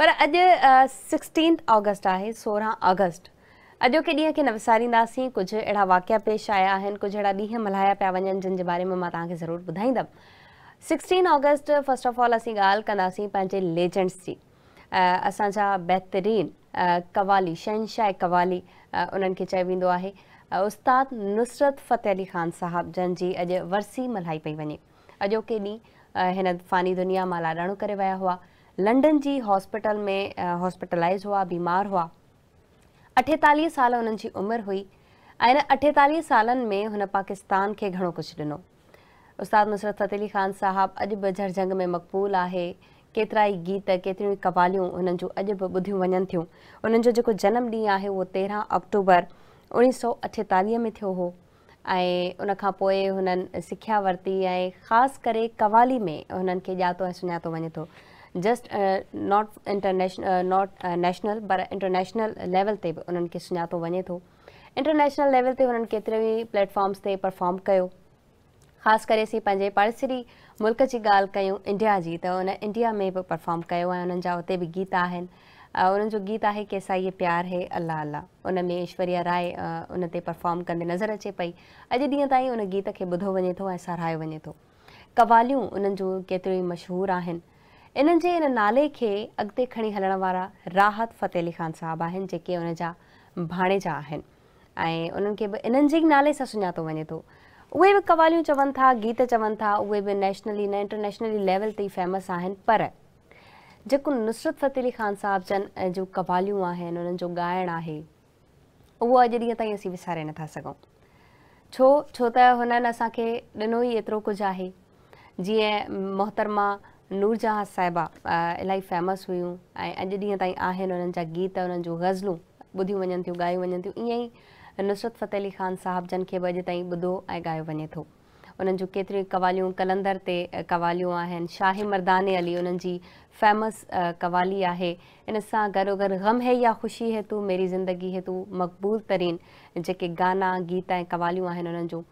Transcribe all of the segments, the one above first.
पर अॼु sixteen August आहे सोरहं ऑगस्ट अॼोके ॾींहं खे न विसारींदासीं कुझु अहिड़ा वाकिया पेश आया आहिनि कुझु अहिड़ा ॾींहं मल्हाया पिया वञनि जिन जे बारे में मां तव्हांखे ज़रूरु ॿुधाईंदमि sixteen August first of all असीं ॻाल्हि कंदासीं पंहिंजे लेजेंड्स जी असांजा बहितरीनु क़वाली शहनशाह क़वाली उन्हनि खे चयो वेंदो आहे उस्तादु नुसरत फ़तेह अली ख़ान साहिबु जंहिंजी अॼु वरसी मल्हाई पई वञे अॼोके ॾींहुं हिन फ़ानी दुनिया मां लाराणो करे विया हुआ लंडन जी हॉस्पिटल में हॉस्पिटलाइज़ हुआ बीमार हुआ अठेताली साल उन उम्र हुई इन अठेताली साल में उन पाकिस्तान के घो कुछ दिनों उस्ताद नुसरत फ़तेह अली ख़ान साहब अज भी झरझंग में मक़बूल है केतरा ही गीत केतर ही क़वालियूं उन्हनि अज भी बुध वन वञनि जन्म उन्हनि जो वो जनम अक्टूबर उड़ीस सौ अठेताली में थो हो ऐं वरती है खास कर करे कवाली में उन्हें जातो ॼातो वे तो, just not international not national पर इंटरनेशनल लेवल ते बि उन्हनि खे सुञातो वञे थो इंटरनेशनल लेवल ते हुननि केतिरियूं ई प्लेटफॉर्म्स ते परफॉर्म कयो ख़ासि करे असीं पंहिंजे पाड़िस मुल्क जी ॻाल्हि कयूं इंडिया जी त उन इंडिया में बि परफॉर्म कयो ऐं उन्हनि जा उते बि गीत आहिनि उन्हनि जो गीत आहे केसा इहे प्यार है अल्ला अला उन में ऐश्वर्या राय उन ते परफोर्म कंदे नज़र अचे पई अॼु ॾींहं ताईं उन गीत खे ॿुधो वञे थो ऐं सरायो वञे थो क़वालियूं उन्हनि जूं केतिरियूं ई मशहूरु आहिनि इन इन नाले के अगत खी हलण वा राहत फ़तेह अली ख़ान साहब आहिनि जी उन भाणे भाणेजा उन इन नाले से सुञातो वे तो उहे बि कवालियूं था गीत चवन था उ बि न इंटरनेशनली लेवल ते फेमस पर जो नुसरत फ़तेह अली ख़ान साहब जन जो कवाल आहिनि गायण जो वो अज ढी ती अस विसारे ना सकूँ छो छो तो उन्होंने असो ही ई कुछ है जी मोहतरमा नूरजहां साहिबा इलाही फेमस हुयूं ऐं अॼु ॾींहं ताईं आहिनि उन्हनि जा गीत उन्हनि जूं ग़ज़लूं ॿुधियूं वञनि थियूं ॻायूं वञनि थियूं ईअं ई नुसरत फ़तेह अली ख़ान साहिब जन खे बि अॼु ताईं ॿुधो ऐं ॻायो वञे थो उन्हनि जूं केतिरियूं कवालियूं कलंदर ते कवालियूं आहिनि शाही मर्दाने अली उन्हनि जी फेमस कवाली आहे इन सां गॾो गॾु ग़म है या ख़ुशी है तूं मेरी ज़िंदगी है तूं मक़बूल तरीन जेके गाना गीत ऐं कवालियूं आहिनि उन्हनि जूं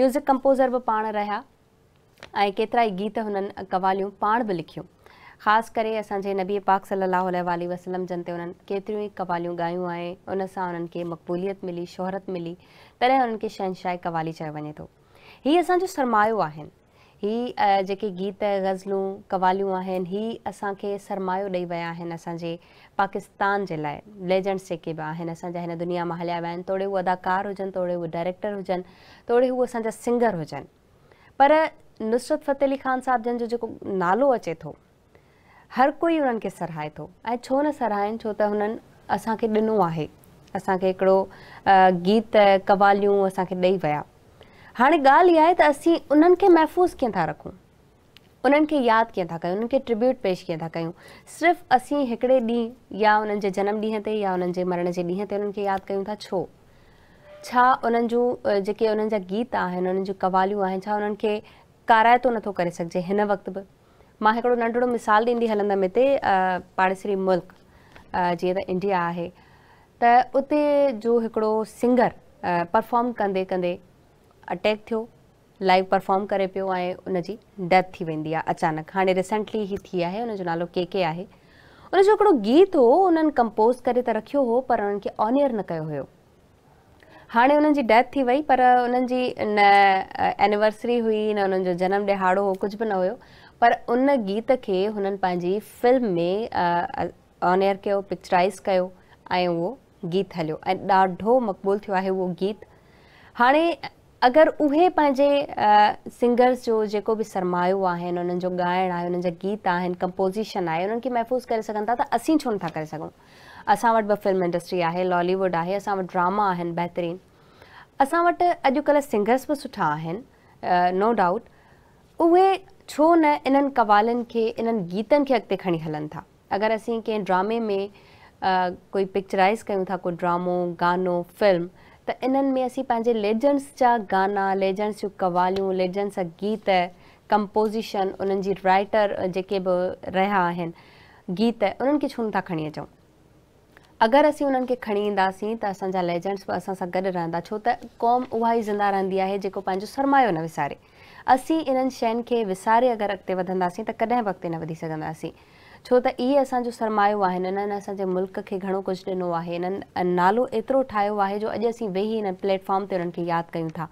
म्यूज़िक कंपोज़र बि पाण रहिया केतरा ही गीत उन कवालियूं पा भी लिखियूं खास कर नबी पाक सल्लल्लाहु अलैहि वसलम जन उन केतर ही ई गायन उन मक़बूलियत मिली शोहरत मिली तरह उन शहनशाह कवाली चाहे वे तो हि असो सरमायो हि जी गीत गजलू कवालियूं हि असा असांखे सरमायो दई विया आहिनि पाकिस्तान के लिए लेजेंड्स जेके भी आहिनि असांजा दुनिया में हलिया वन तोड़े वो अदाकार होजन तोड़े वो डायरेक्टर हुजन तोड़े वो असांजा सिंगर पर नुसरत फ़तेह अली ख़ान साहब जन जो जेको नालो अचे थो हर कोई उन्हनि खे सरहाए थो ऐं छो न सरहाइनि छो त हुननि असांखे ॾिनो आहे असांखे हिकिड़ो गीत क़वालियूं असांखे ॾेई विया हाणे ॻाल्हि इहा आहे त असीं उन्हनि खे महफ़ूज़ कीअं था रखूं उन्हनि खे यादि कीअं था कयूं उन्हनि खे ट्रिब्यूट पेश कीअं था कयूं सिर्फ़ु असीं हिकिड़े ॾींहुं या उन्हनि जे जनम ॾींहुं ते या उन्हनि जे मरण जे ॾींहं ते उन्हनि खे यादि कयूं था छो छा उन्हनि जूं जेके उन्हनि जा गीत आहिनि उन्हनि जूं क़वालियूं आहिनि छा उन्हनि खे काराइतो नथो करे सघिजे हिन वक़्त बि मां हिकिड़ो नंढिड़ो मिसाल ॾींदी हलंदमि हिते पाड़ेसरी मुल्क जीअं त इंडिया आहे त उते जो हिकिड़ो सिंगर परफॉर्म कंदे कंदे अटैक थियो लाइव परफॉर्म करे पियो ऐं उनजी डेथ थी वेंदी आहे अचानक हाणे रिसेंटली ही थी आहे हुनजो नालो के के आहे उनजो हिकिड़ो गीत हो उन्हनि कंपोज़ करे त रखियो हो पर उनके खे ऑनियर न कयो हो हाँ हुननि डेथ थी वही पर उन्हनि न एनिवर्सरी हुई न उन्हनि जन्म दिहाड़ो हो कुछ भी न हो पर उन गीत के उन्होंने पंहिंजी फिल्म में ऑन एयर कयो पिक्चराइज़ कयो वो गीत हलो ऐं मक़बूल थो आहे उहो गीत हाँ अगर उहे पंहिंजे सिंगर्स जो जेको बि सरमायो आहिनि उन्हनि जो ॻाइणु आहे उन्हनि जा गीत आहिनि कंपोज़िशन आहे उन्हनि खे महफ़ूज़ करे सघनि था त असीं छो नथा करे सघूं असां वटि फिल्म इंडस्ट्री आहे लॉलीवुड आहे असां वटि ड्रामा आहिनि बहितरीनु असां वटि अॼुकल्ह सिंगर्स बि सुठा आहिनि नो डाउट उहे छो न इन्हनि कवालनि खे इन्हनि गीतनि खे अॻिते खणी हलनि था अगरि असीं कंहिं ड्रामे में कोई पिक्चराइज़ कयूं था को ड्रामो गानो फिल्म त इन्हनि में असीं पंहिंजे लेजेंड्स जा गाना लेजेंड्स जूं क़वालियूं लेजेंड्स जा गीत कंपोज़िशन उन्हनि जी राइटर जेके बि रहिया आहिनि गीत उन्हनि खे छो नथा खणी अचूं अगरि असीं उन्हनि खे खणी ईंदासीं त असांजा लेजेंड्स बि असां सां गॾु रहंदा छो त क़ौम उहा ई ज़िंदा रहंदी आहे जेको पंहिंजो सरमायो न विसारे असीं इन्हनि शयुनि खे विसारे अगरि अॻिते वधंदासीं त कॾहिं बि अॻिते न वधी सघंदासीं छो त इहे असांजो सरमायो आहे हिननि असांजे मुल्क खे घणो कुझु ॾिनो आहे हिननि नालो एतिरो ठाहियो आहे जो अॼु असीं वेही हिन प्लेटफॉर्म ते उन्हनि खे यादि कयूं था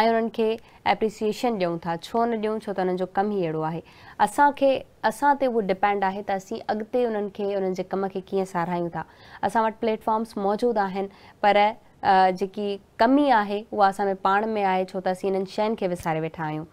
ऐं उन्हनि खे एप्रिसिएशन ॾियूं था छो न ॾियूं छो त हुननि जो कमु ई अहिड़ो आहे असांखे असां ते उहो डिपेंड आहे त असीं अॻिते उन्हनि खे उन्हनि जे कम खे कीअं साराहियूं था असां वटि प्लेटफॉर्म्स मौजूदु आहिनि पर जेकी कमी आहे उहा असां में पाण में आहे छो त असीं हिननि शयुनि खे विसारे वेठा आहियूं